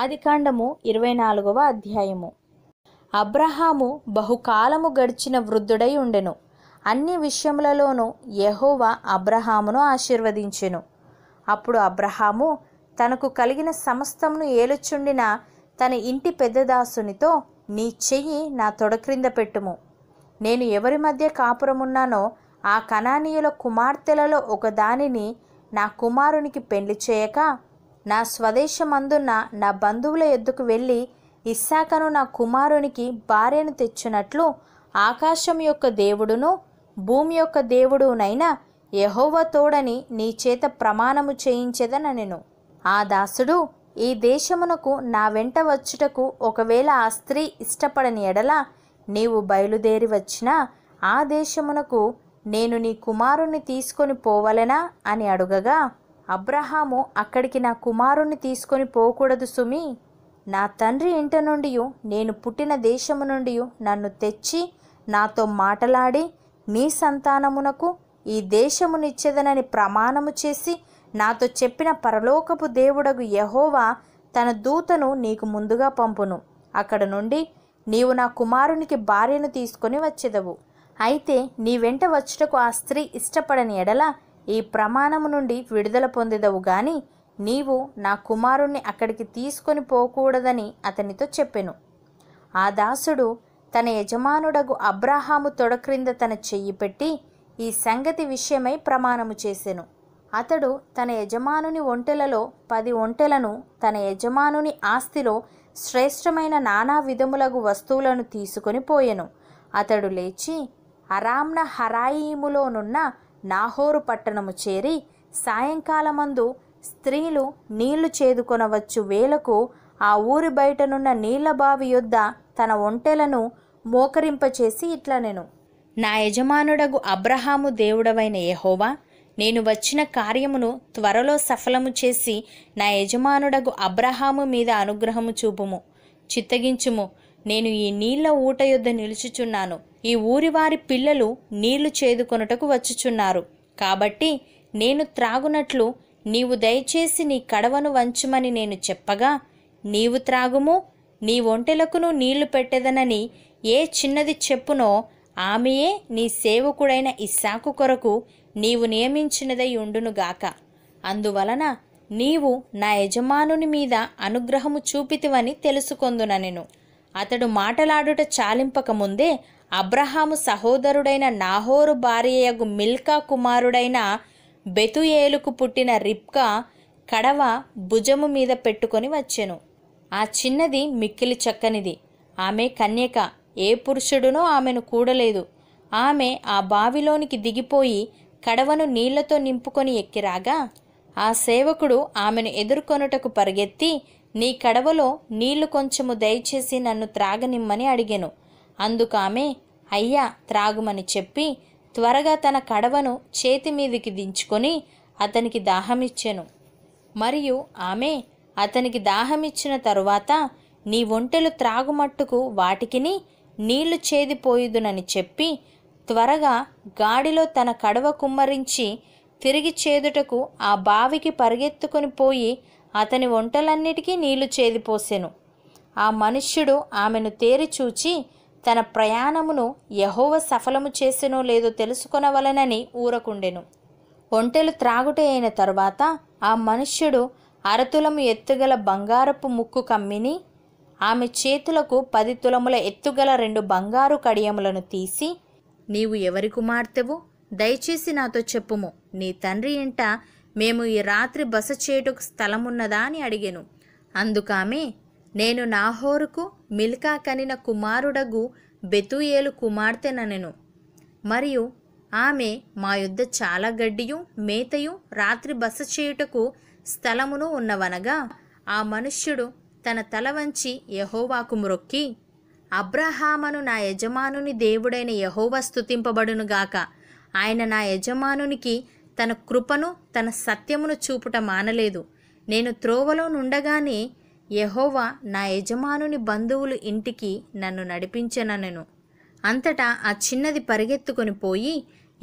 ఆదికాండము ఇరవై నాలుగవ అధ్యాయము అబ్రహాము బహుకాలము గడిచిన వృద్ధుడై ఉండెను అన్ని విషయములలోనూ యహోవా అబ్రహామును ఆశీర్వదించెను అప్పుడు అబ్రహాము తనకు కలిగిన సమస్తమును ఏలుచుండిన తన ఇంటి పెద్దదాసునితో నీ చెయ్యి నా తొడ క్రింద పెట్టుము నేను ఎవరి మధ్య కాపురమున్నానో ఆ కణానీయుల కుమార్తెలలో ఒకదానిని నా కుమారునికి పెళ్లి చేయక నా స్వదేశమందున్న నా బంధువుల ఎద్దుకు వెళ్ళి ఇస్సాకను నా కుమారునికి భార్యను తెచ్చునట్లు ఆకాశం యొక్క దేవుడును భూమి యొక్క దేవుడునైనా యహోవ తోడని నీ చేత ప్రమాణము చేయించేదన ఆ దాసుడు ఈ దేశమునకు నా వెంట వచ్చుటకు ఒకవేళ ఆ స్త్రీ ఇష్టపడని ఎడల నీవు బయలుదేరి వచ్చినా ఆ దేశమునకు నేను నీ కుమారుణ్ణి తీసుకొని పోవలెనా అని అడుగగా అబ్రహాము అక్కడికి నా కుమారుణ్ణి తీసుకొని పోకూడదు సుమి నా తండ్రి ఇంట నుండి నేను పుట్టిన దేశము నుండి నన్ను తెచ్చి నాతో మాటలాడి నీ సంతానమునకు ఈ దేశమునిచ్చేదనని ప్రమాణము చేసి నాతో చెప్పిన పరలోకపు దేవుడగు యహోవా తన దూతను నీకు ముందుగా పంపును అక్కడ నుండి నీవు నా కుమారునికి భార్యను తీసుకొని వచ్చేదవు అయితే నీ వెంట వచ్చుటకు ఆ స్త్రీ ఇష్టపడని ఎడల ఈ ప్రమాణము నుండి విడుదల పొందేదవు గాని నీవు నా కుమారుణ్ణి అక్కడికి తీసుకొని పోకూడదని అతనితో చెప్పెను ఆ దాసుడు తన యజమానుడగు అబ్రాహాము తొడక్రింద తన చెయ్యి పెట్టి ఈ సంగతి విషయమై ప్రమాణము చేసెను అతడు తన యజమానుని ఒంటెలలో పది ఒంటెలను తన యజమానుని ఆస్తిలో శ్రేష్టమైన నానా విధములగు వస్తువులను తీసుకొని పోయెను అతడు లేచి అరామ్న హరాయిములోనున్న నాహోరు పట్టణము చేరి సాయంకాలమందు స్త్రీలు నీళ్లు చేదుకొనవచ్చు వేలకు ఆ ఊరి బయటనున్న నీళ్ల బావి యొద్ద తన ఒంటెలను మోకరింపచేసి ఇట్లా నేను నా యజమానుడగు అబ్రహాము దేవుడవైన యహోవా నేను వచ్చిన కార్యమును త్వరలో సఫలము చేసి నా యజమానుడగు అబ్రహాము మీద అనుగ్రహము చూపుము చిత్తగించుము నేను ఈ నీళ్ల ఊట యొద్ద నిలుచుచున్నాను ఈ ఊరివారి పిల్లలు నీళ్లు చేదుకొనుటకు వచ్చుచున్నారు కాబట్టి నేను త్రాగునట్లు నీవు దయచేసి నీ కడవను వంచుమని నేను చెప్పగా నీవు త్రాగుము నీ ఒంటెలకును నీళ్లు పెట్టెదనని ఏ చిన్నది చెప్పునో ఆమెయే నీ సేవకుడైన ఇస్సాకు కొరకు నీవు నియమించినదై ఉండునుగాక అందువలన నీవు నా యజమానుని మీద అనుగ్రహము చూపితివని నేను అతడు మాటలాడుట చాలింపకముందే అబ్రహాము సహోదరుడైన నాహోరు భార్యయగు మిల్కా కుమారుడైన బెతుయేలుకు పుట్టిన రిప్కా కడవ భుజము మీద పెట్టుకొని వచ్చెను ఆ చిన్నది మిక్కిలి చక్కనిది ఆమె కన్యక ఏ పురుషుడునో ఆమెను కూడలేదు ఆమె ఆ బావిలోనికి దిగిపోయి కడవను నీళ్లతో నింపుకొని ఎక్కిరాగా ఆ సేవకుడు ఆమెను ఎదుర్కొనుటకు పరిగెత్తి నీ కడవలో నీళ్లు కొంచెము దయచేసి నన్ను త్రాగనిమ్మని అడిగెను ఆమె అయ్యా త్రాగుమని చెప్పి త్వరగా తన కడవను చేతి మీదికి దించుకొని అతనికి దాహమిచ్చెను మరియు ఆమె అతనికి దాహమిచ్చిన తరువాత నీ ఒంటెలు త్రాగుమట్టుకు వాటికిని నీళ్లు చేదిపోయుదునని చెప్పి త్వరగా గాడిలో తన కడవ కుమ్మరించి తిరిగి చేదుటకు ఆ బావికి పరిగెత్తుకుని పోయి అతని ఒంటలన్నిటికీ నీళ్లు చేదిపోసెను ఆ మనుష్యుడు ఆమెను తేరి చూచి తన ప్రయాణమును యహోవ సఫలము చేసినో లేదో తెలుసుకొనవలనని ఊరకుండెను ఒంటెలు త్రాగుట అయిన తరువాత ఆ మనుష్యుడు అరతులము ఎత్తుగల బంగారపు ముక్కు కమ్మిని ఆమె చేతులకు పది తులముల ఎత్తుగల రెండు బంగారు కడియములను తీసి నీవు ఎవరి కుమార్తెవు దయచేసి నాతో చెప్పుము నీ తండ్రి ఇంట మేము ఈ రాత్రి బస చేయుటకు స్థలమున్నదా అని అడిగాను అందుకామె నేను నాహోరుకు మిల్కా కనిన కుమారుడగు బెతుయేలు కుమార్తెననెను మరియు ఆమె మా యుద్ధ చాలా గడ్డియు మేతయు రాత్రి బస చేయుటకు స్థలమును ఉన్నవనగా ఆ మనుష్యుడు తన తల వంచి యహోవాకు మొక్కి అబ్రహామను నా యజమానుని దేవుడైన యహోవ స్థుతింపబడునుగాక ఆయన నా యజమానునికి తన కృపను తన సత్యమును చూపుట మానలేదు నేను త్రోవలో నుండగానే యహోవా నా యజమానుని బంధువులు ఇంటికి నన్ను నడిపించనను అంతటా ఆ చిన్నది పరిగెత్తుకొని పోయి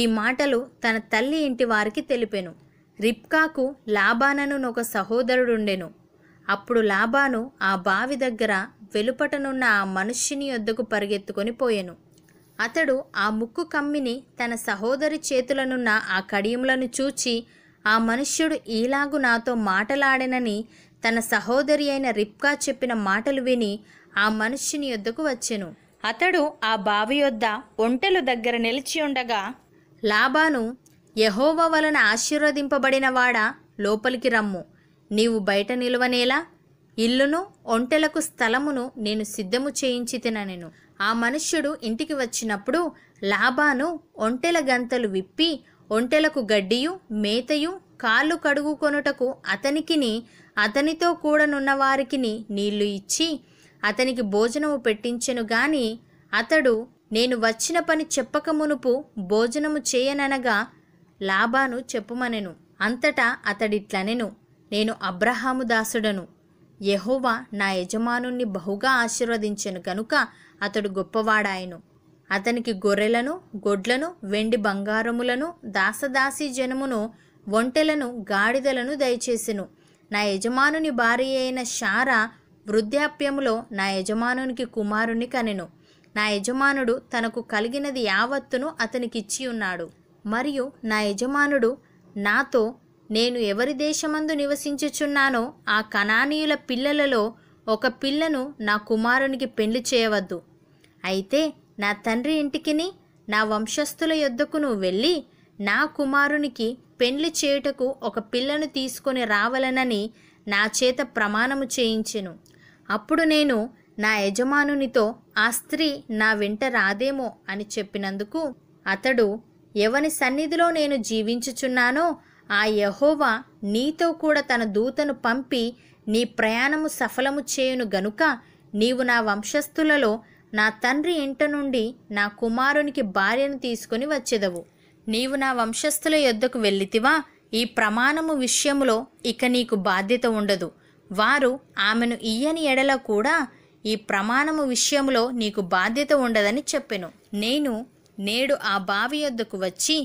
ఈ మాటలు తన తల్లి ఇంటి వారికి తెలిపెను రిప్కాకు లాబానను ఒక సహోదరుడుండెను అప్పుడు లాబాను ఆ బావి దగ్గర వెలుపటనున్న ఆ మనుష్యుని వద్దకు పరిగెత్తుకొని పోయెను అతడు ఆ ముక్కు కమ్మిని తన సహోదరి చేతులనున్న ఆ కడియములను చూచి ఆ మనుష్యుడు ఈలాగు నాతో మాటలాడెనని తన సహోదరి అయిన రిప్కా చెప్పిన మాటలు విని ఆ మనుష్యుని యొద్దకు వచ్చెను అతడు ఆ బావి యొద్ద ఒంటెలు దగ్గర నిలిచి ఉండగా లాభాను యహోవ వలన ఆశీర్వదింపబడిన వాడ లోపలికి రమ్ము నీవు బయట నిలువనేలా ఇల్లును ఒంటెలకు స్థలమును నేను సిద్ధము చేయించి తిననెను ఆ మనుష్యుడు ఇంటికి వచ్చినప్పుడు లాభాను ఒంటెల గంతలు విప్పి ఒంటెలకు గడ్డియు మేతయు కాళ్ళు కడుగుకొనుటకు అతనికిని అతనితో కూడనున్న వారికి నీళ్లు ఇచ్చి అతనికి భోజనము పెట్టించెను గాని అతడు నేను వచ్చిన పని చెప్పక మునుపు భోజనము చేయననగా లాభాను చెప్పుమనెను అంతటా అతడిట్లనెను నేను అబ్రహాము దాసుడను యహోవా నా యజమానుణ్ణి బహుగా ఆశీర్వదించెను కనుక అతడు గొప్పవాడాయను అతనికి గొర్రెలను గొడ్లను వెండి బంగారములను దాసదాసీ జనమును ఒంటెలను గాడిదలను దయచేసెను నా యజమానుని భార్య అయిన శార వృద్ధాప్యంలో నా యజమానునికి కుమారుని కనెను నా యజమానుడు తనకు కలిగినది యావత్తును అతనికిచ్చి ఉన్నాడు మరియు నా యజమానుడు నాతో నేను ఎవరి దేశమందు నివసించుచున్నానో ఆ కణానీయుల పిల్లలలో ఒక పిల్లను నా కుమారునికి పెళ్లి చేయవద్దు అయితే నా తండ్రి ఇంటికిని నా వంశస్థుల యొద్దకు నువ్వు వెళ్ళి నా కుమారునికి పెండ్లి చేయుటకు ఒక పిల్లను తీసుకొని రావలనని నా చేత ప్రమాణము చేయించెను అప్పుడు నేను నా యజమానునితో ఆ స్త్రీ నా వెంట రాదేమో అని చెప్పినందుకు అతడు ఎవని సన్నిధిలో నేను జీవించుచున్నానో ఆ యహోవా నీతో కూడా తన దూతను పంపి నీ ప్రయాణము సఫలము చేయును గనుక నీవు నా వంశస్థులలో నా తండ్రి ఇంట నుండి నా కుమారునికి భార్యను తీసుకుని వచ్చేదవు నీవు నా వంశస్థుల యొద్దకు వెళ్ళితివా ఈ ప్రమాణము విషయములో ఇక నీకు బాధ్యత ఉండదు వారు ఆమెను ఇయ్యని ఎడల కూడా ఈ ప్రమాణము విషయంలో నీకు బాధ్యత ఉండదని చెప్పెను నేను నేడు ఆ బావి యొద్దకు వచ్చి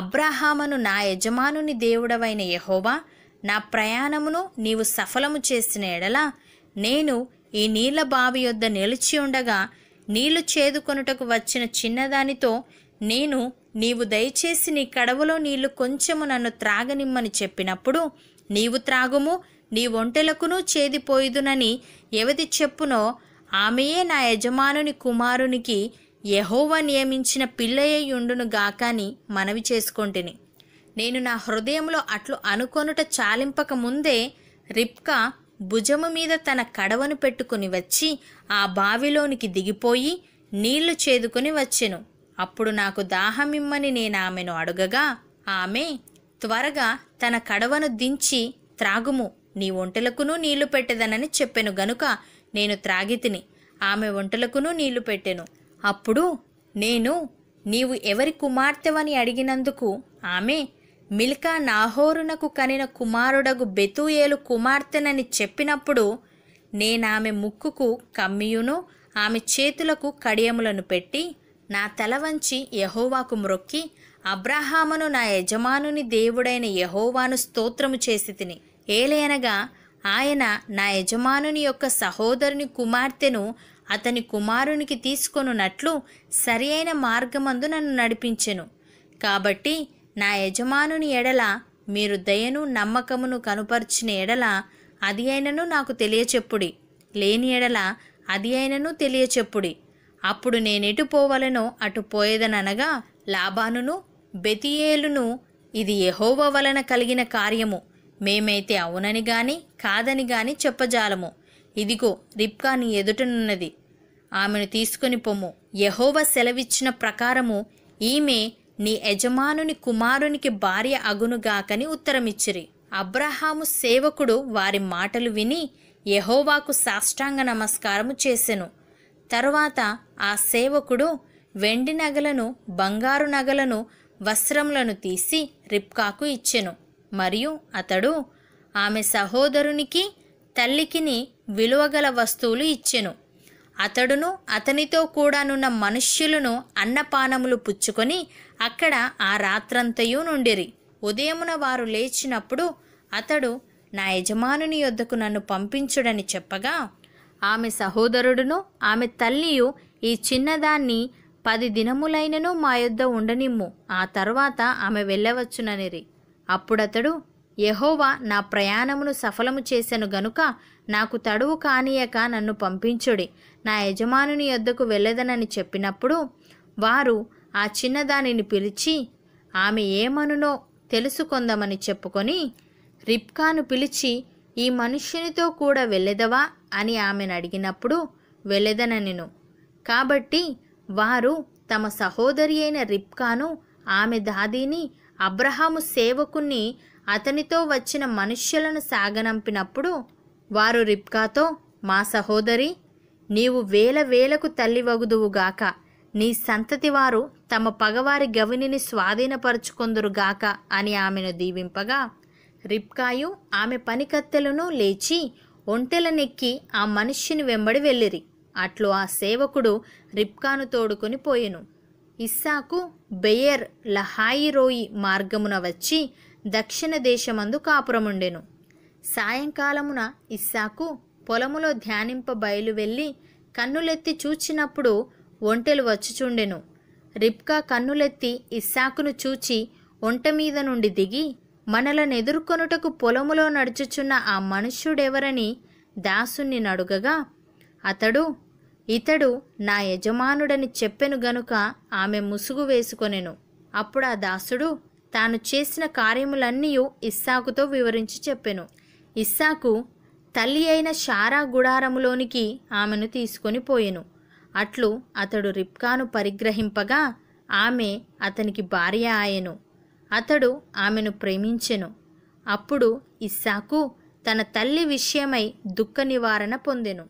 అబ్రాహామును నా యజమానుని దేవుడవైన యహోవా నా ప్రయాణమును నీవు సఫలము చేసిన ఎడల నేను ఈ నీళ్ల బావి యొద్ద నిలిచి ఉండగా నీళ్లు చేదుకొనుటకు వచ్చిన చిన్నదానితో నేను నీవు దయచేసి నీ కడవలో నీళ్లు కొంచెము నన్ను త్రాగనిమ్మని చెప్పినప్పుడు నీవు త్రాగుము నీ ఒంటెలకునూ చేదిపోయిదునని ఎవది చెప్పునో ఆమెయే నా యజమానుని కుమారునికి యహోవ నియమించిన పిల్లయ్యుండును గాకాని మనవి చేసుకొంటిని నేను నా హృదయంలో అట్లు అనుకొనుట చాలింపక ముందే రిప్కా భుజము మీద తన కడవను పెట్టుకుని వచ్చి ఆ బావిలోనికి దిగిపోయి నీళ్లు చేదుకుని వచ్చెను అప్పుడు నాకు దాహమిమ్మని నేను ఆమెను అడుగగా ఆమె త్వరగా తన కడవను దించి త్రాగుము నీ ఒంటలకును నీళ్లు పెట్టదనని చెప్పెను గనుక నేను త్రాగితిని ఆమె ఒంటలకును నీళ్లు పెట్టెను అప్పుడు నేను నీవు ఎవరి కుమార్తెవని అడిగినందుకు ఆమె మిల్కా నాహోరునకు కనిన కుమారుడగు బెతూయేలు కుమార్తెనని చెప్పినప్పుడు నేనామె ముక్కుకు కమ్మియును ఆమె చేతులకు కడియములను పెట్టి నా తల వంచి యహోవాకు మ్రొక్కి అబ్రాహామును నా యజమానుని దేవుడైన యహోవాను స్తోత్రము చేసి తిని ఏలయనగా ఆయన నా యజమానుని యొక్క సహోదరుని కుమార్తెను అతని కుమారునికి తీసుకొనున్నట్లు సరి అయిన మార్గమందు నన్ను నడిపించెను కాబట్టి నా యజమానుని ఎడల మీరు దయను నమ్మకమును కనుపర్చిన ఎడల అది అయినను నాకు తెలియచెప్పుడి లేని ఎడల అది అయినను తెలియచెప్పుడి అప్పుడు నేనెటు పోవలనో అటు పోయేదనగా లాభానును బెతియేలును ఇది యహోవ వలన కలిగిన కార్యము మేమైతే అవునని గాని కాదని గాని చెప్పజాలము ఇదిగో రిప్కాని ఎదుటనున్నది ఆమెను తీసుకుని పొమ్ము యహోవ సెలవిచ్చిన ప్రకారము ఈమె నీ యజమానుని కుమారునికి భార్య అగునుగాకని ఉత్తరమిచ్చిరి అబ్రహాము సేవకుడు వారి మాటలు విని యహోవాకు సాష్టాంగ నమస్కారము చేసెను తరువాత ఆ సేవకుడు వెండి నగలను బంగారు నగలను వస్త్రములను తీసి రిప్కాకు ఇచ్చెను మరియు అతడు ఆమె సహోదరునికి తల్లికిని విలువగల వస్తువులు ఇచ్చెను అతడును అతనితో కూడానున్న మనుష్యులను అన్నపానములు పుచ్చుకొని అక్కడ ఆ రాత్రంతయూ నుండిరి ఉదయమున వారు లేచినప్పుడు అతడు నా యజమానుని యొద్దకు నన్ను పంపించుడని చెప్పగా ఆమె సహోదరుడును ఆమె తల్లియు ఈ చిన్నదాన్ని పది దినములైనను మా యొద్ద ఉండనిమ్ము ఆ తర్వాత ఆమె వెళ్ళవచ్చుననిరి అప్పుడతడు యహోవా నా ప్రయాణమును సఫలము చేసెను గనుక నాకు తడువు కానీయక నన్ను పంపించుడి నా యజమానుని యొద్దకు వెళ్ళదనని చెప్పినప్పుడు వారు ఆ చిన్నదానిని పిలిచి ఆమె ఏమనునో తెలుసుకొందామని చెప్పుకొని రిప్కాను పిలిచి ఈ మనుష్యునితో కూడా వెళ్ళెదవా అని ఆమెను అడిగినప్పుడు వెళ్ళెదనెను కాబట్టి వారు తమ సహోదరి అయిన రిప్కాను ఆమె దాదీని అబ్రహాము సేవకుని అతనితో వచ్చిన మనుష్యులను సాగనంపినప్పుడు వారు రిప్కాతో మా సహోదరి నీవు వేల వేలకు తల్లివగుదువుగాక నీ సంతతి వారు తమ పగవారి గవినిని స్వాధీనపరుచుకొందురుగాక అని ఆమెను దీవింపగా రిప్కాయు ఆమె పనికత్తెలను లేచి నెక్కి ఆ మనిషిని వెంబడి వెళ్ళిరి అట్లు ఆ సేవకుడు రిప్కాను తోడుకొని పోయెను ఇస్సాకు బెయర్ లహాయిరోయి మార్గమున వచ్చి దక్షిణ దేశమందు కాపురముండెను సాయంకాలమున ఇస్సాకు పొలములో ధ్యానింప బయలు వెళ్ళి కన్నులెత్తి చూచినప్పుడు ఒంటెలు వచ్చిచుండెను రిప్కా కన్నులెత్తి ఇస్సాకును చూచి ఒంట మీద నుండి దిగి మనలను ఎదుర్కొనుటకు పొలములో నడుచుచున్న ఆ మనుష్యుడెవరని దాసుణ్ణి నడుగగా అతడు ఇతడు నా యజమానుడని చెప్పెను గనుక ఆమె ముసుగు వేసుకొనెను అప్పుడు ఆ దాసుడు తాను చేసిన కార్యములన్నీ ఇస్సాకుతో వివరించి చెప్పెను ఇస్సాకు తల్లి అయిన షారా గుడారములోనికి ఆమెను తీసుకొని పోయెను అట్లు అతడు రిప్కాను పరిగ్రహింపగా ఆమె అతనికి భార్య ఆయెను అతడు ఆమెను ప్రేమించెను అప్పుడు ఇస్సాకు తన తల్లి విషయమై దుఃఖ నివారణ పొందెను